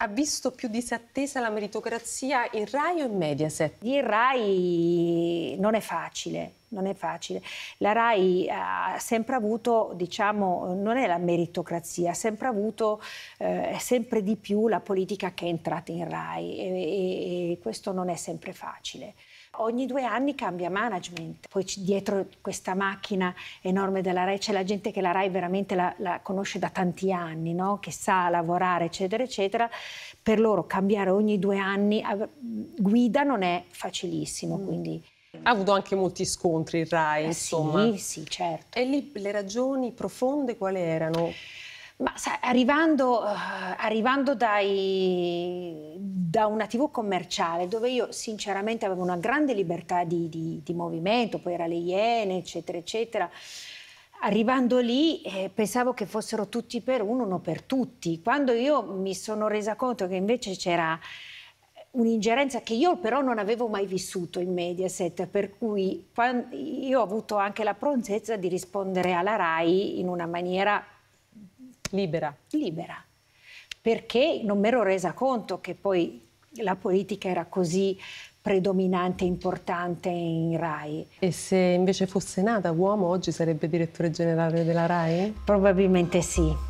ha visto più disattesa la meritocrazia in Rai o in Mediaset? Di Rai non è facile non è facile. La RAI ha sempre avuto, diciamo, non è la meritocrazia, ha sempre avuto eh, sempre di più la politica che è entrata in RAI e, e, e questo non è sempre facile ogni due anni cambia management. Poi dietro questa macchina enorme della RAI c'è la gente che la RAI veramente la, la conosce da tanti anni, no? che sa lavorare, eccetera, eccetera. Per loro cambiare ogni due anni guida non è facilissimo. Mm. Quindi ha avuto anche molti scontri il RAI, eh, insomma. Sì, sì, certo. E lì le ragioni profonde quali erano? Ma sai, arrivando, uh, arrivando dai, da una TV commerciale dove io sinceramente avevo una grande libertà di, di, di movimento, poi era le Iene, eccetera, eccetera, arrivando lì eh, pensavo che fossero tutti per uno, uno per tutti. Quando io mi sono resa conto che invece c'era un'ingerenza che io però non avevo mai vissuto in Mediaset, per cui io ho avuto anche la prontezza di rispondere alla RAI in una maniera libera. libera, perché non mi ero resa conto che poi la politica era così predominante e importante in RAI. E se invece fosse nata uomo oggi sarebbe direttore generale della RAI? Probabilmente sì.